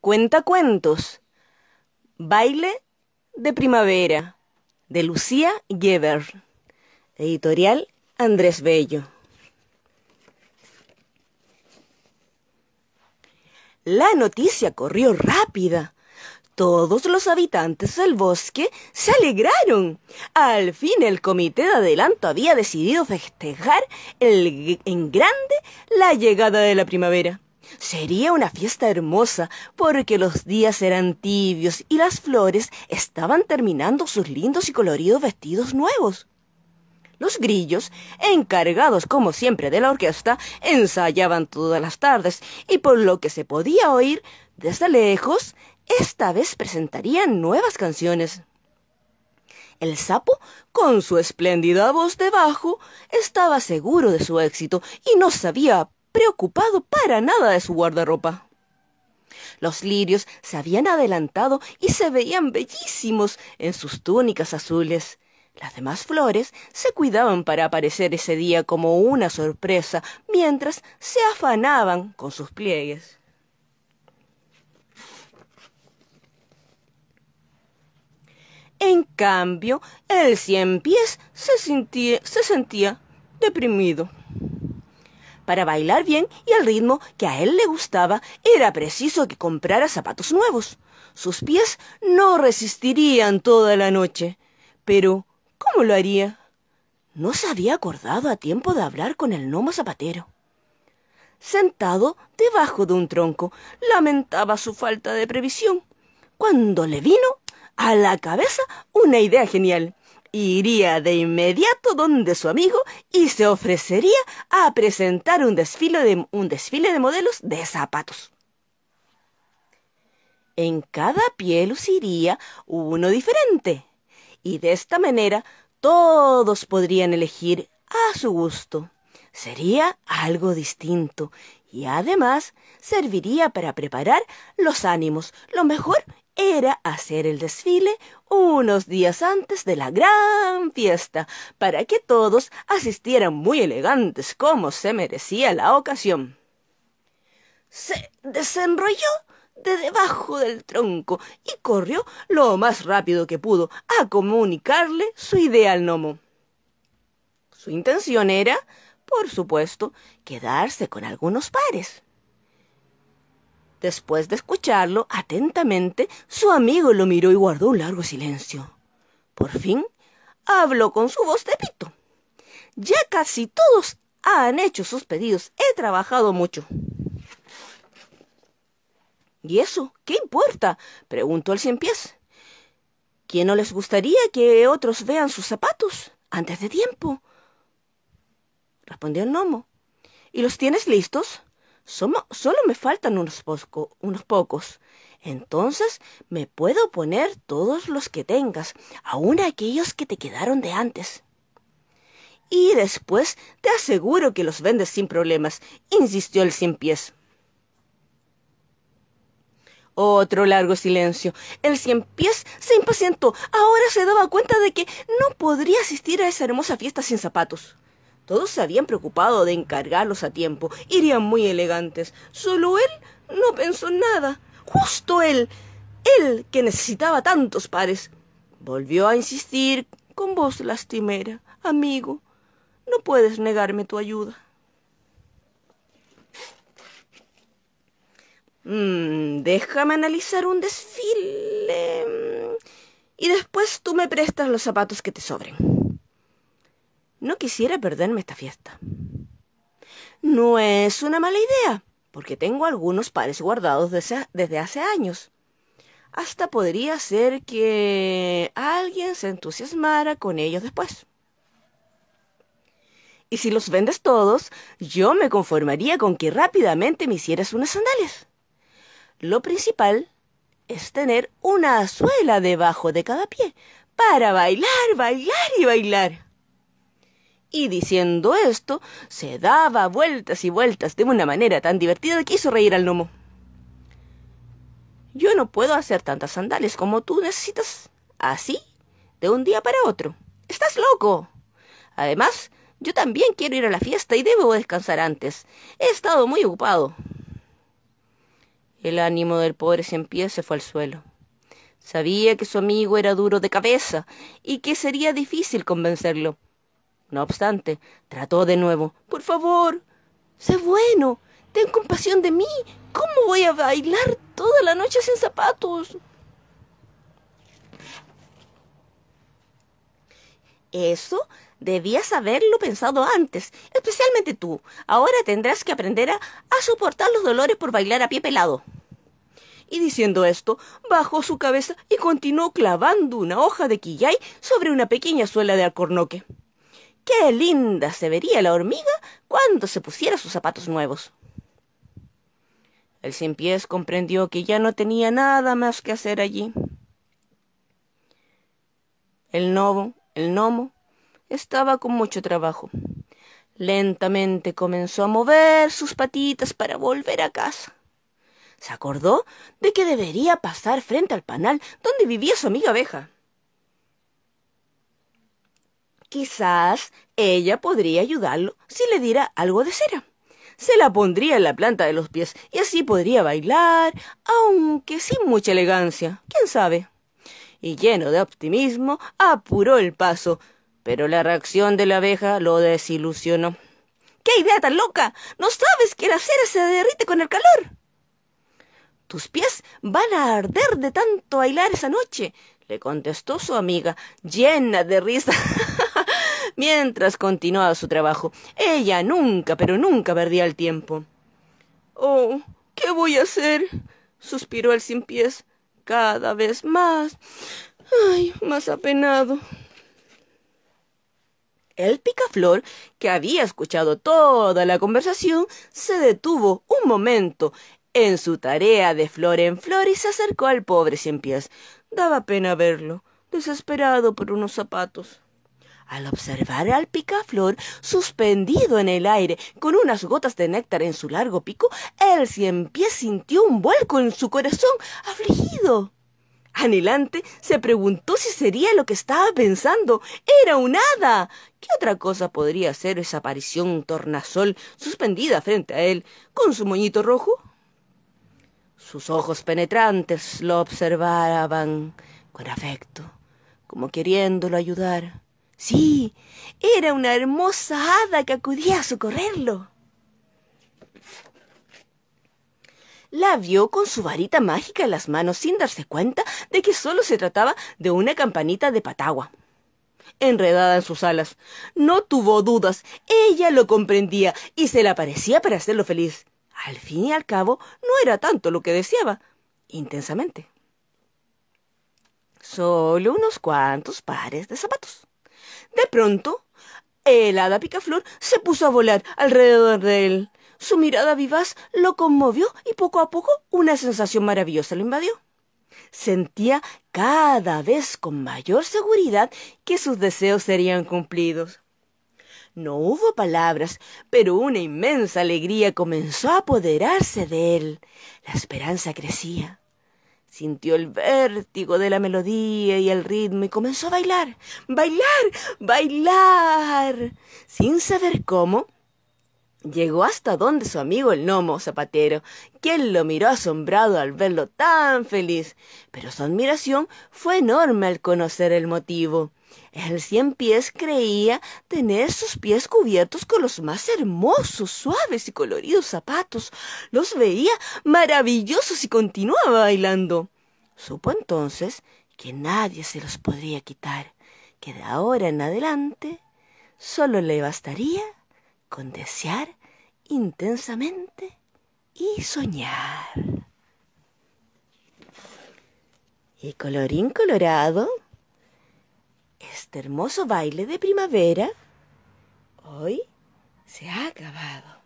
cuentos, Baile de primavera de Lucía Geber. Editorial Andrés Bello. La noticia corrió rápida. Todos los habitantes del bosque se alegraron. Al fin el comité de adelanto había decidido festejar en grande la llegada de la primavera. Sería una fiesta hermosa porque los días eran tibios y las flores estaban terminando sus lindos y coloridos vestidos nuevos. Los grillos, encargados como siempre de la orquesta, ensayaban todas las tardes y por lo que se podía oír desde lejos, esta vez presentarían nuevas canciones. El sapo, con su espléndida voz de bajo, estaba seguro de su éxito y no sabía preocupado para nada de su guardarropa. Los lirios se habían adelantado y se veían bellísimos en sus túnicas azules. Las demás flores se cuidaban para aparecer ese día como una sorpresa mientras se afanaban con sus pliegues. En cambio, el cien pies se, sentía, se sentía deprimido. Para bailar bien y al ritmo que a él le gustaba, era preciso que comprara zapatos nuevos. Sus pies no resistirían toda la noche. Pero, ¿cómo lo haría? No se había acordado a tiempo de hablar con el gnomo zapatero. Sentado debajo de un tronco, lamentaba su falta de previsión. Cuando le vino a la cabeza una idea genial iría de inmediato donde su amigo y se ofrecería a presentar un desfile de, un desfile de modelos de zapatos. En cada pie luciría uno diferente, y de esta manera todos podrían elegir a su gusto. Sería algo distinto y además serviría para preparar los ánimos, lo mejor era hacer el desfile unos días antes de la gran fiesta, para que todos asistieran muy elegantes como se merecía la ocasión. Se desenrolló de debajo del tronco y corrió lo más rápido que pudo a comunicarle su idea al gnomo. Su intención era, por supuesto, quedarse con algunos pares. Después de escucharlo atentamente, su amigo lo miró y guardó un largo silencio. Por fin, habló con su voz de pito. Ya casi todos han hecho sus pedidos. He trabajado mucho. ¿Y eso? ¿Qué importa? preguntó el cien pies. ¿Quién no les gustaría que otros vean sus zapatos antes de tiempo? respondió el gnomo. ¿Y los tienes listos? —Sólo solo me faltan unos, unos pocos. Entonces me puedo poner todos los que tengas, aun aquellos que te quedaron de antes. Y después te aseguro que los vendes sin problemas, insistió el cien pies. Otro largo silencio. El cien pies se impacientó. Ahora se daba cuenta de que no podría asistir a esa hermosa fiesta sin zapatos. Todos se habían preocupado de encargarlos a tiempo. Irían muy elegantes. Solo él no pensó nada. Justo él. Él que necesitaba tantos pares. Volvió a insistir con voz lastimera. Amigo, no puedes negarme tu ayuda. Mm, déjame analizar un desfile. Y después tú me prestas los zapatos que te sobren. No quisiera perderme esta fiesta. No es una mala idea, porque tengo algunos pares guardados desde hace años. Hasta podría ser que alguien se entusiasmara con ellos después. Y si los vendes todos, yo me conformaría con que rápidamente me hicieras unas sandalias. Lo principal es tener una suela debajo de cada pie para bailar, bailar y bailar. Y diciendo esto, se daba vueltas y vueltas de una manera tan divertida que hizo reír al gnomo. Yo no puedo hacer tantas sandales como tú necesitas, así, de un día para otro. ¡Estás loco! Además, yo también quiero ir a la fiesta y debo descansar antes. He estado muy ocupado. El ánimo del pobre se se fue al suelo. Sabía que su amigo era duro de cabeza y que sería difícil convencerlo no obstante, trató de nuevo. Por favor, sé bueno, ten compasión de mí. ¿Cómo voy a bailar toda la noche sin zapatos? Eso debías haberlo pensado antes, especialmente tú. Ahora tendrás que aprender a, soportar los dolores por bailar a pie pelado. Y diciendo esto, bajó su cabeza y continuó clavando una hoja de quillay sobre una pequeña suela de alcornoque qué linda se vería la hormiga cuando se pusiera sus zapatos nuevos. El sin pies comprendió que ya no tenía nada más que hacer allí. El novo, el nomo, estaba con mucho trabajo. Lentamente comenzó a mover sus patitas para volver a casa. Se acordó de que debería pasar frente al panal donde vivía su amiga abeja. Quizás ella podría ayudarlo si le diera algo de cera. Se la pondría en la planta de los pies y así podría bailar, aunque sin mucha elegancia, quién sabe. Y lleno de optimismo, apuró el paso, pero la reacción de la abeja lo desilusionó. ¡Qué idea tan loca! ¿No sabes que la cera se derrite con el calor? Tus pies van a arder de tanto bailar esa noche, le contestó su amiga, llena de risa. mientras continuaba su trabajo. Ella nunca, pero nunca perdía el tiempo. Oh, ¿qué voy a hacer? suspiró el sin pies, cada vez más. Ay, más apenado. El picaflor, que había escuchado toda la conversación, se detuvo un momento en su tarea de flor en flor y se acercó al pobre sin pies. Daba pena verlo, desesperado por unos zapatos. Al observar al picaflor suspendido en el aire con unas gotas de néctar en su largo pico, el cien pie sintió un vuelco en su corazón afligido. Anhelante se preguntó si sería lo que estaba pensando. Era un hada. ¿Qué otra cosa podría ser esa aparición tornasol suspendida frente a él con su moñito rojo? Sus ojos penetrantes lo observaban con afecto, como queriéndolo ayudar. Sí, era una hermosa hada que acudía a socorrerlo. La vio con su varita mágica en las manos sin darse cuenta de que solo se trataba de una campanita de patagua. Enredada en sus alas, no tuvo dudas, ella lo comprendía y se la parecía para hacerlo feliz. Al fin y al cabo, no era tanto lo que deseaba, intensamente. Solo unos cuantos pares de zapatos. De pronto, el hada picaflor se puso a volar alrededor de él. Su mirada vivaz lo conmovió y poco a poco una sensación maravillosa lo invadió. Sentía cada vez con mayor seguridad que sus deseos serían cumplidos. No hubo palabras, pero una inmensa alegría comenzó a apoderarse de él. La esperanza crecía. Sintió el vértigo de la melodía y el ritmo y comenzó a bailar, bailar, bailar. Sin saber cómo, llegó hasta donde su amigo el gnomo zapatero, quien lo miró asombrado al verlo tan feliz, pero su admiración fue enorme al conocer el motivo. El cien pies creía tener sus pies cubiertos con los más hermosos, suaves y coloridos zapatos. Los veía maravillosos y continuaba bailando. Supo entonces que nadie se los podría quitar, que de ahora en adelante solo le bastaría con desear intensamente y soñar. Y colorín colorado, este hermoso baile de primavera hoy se ha acabado.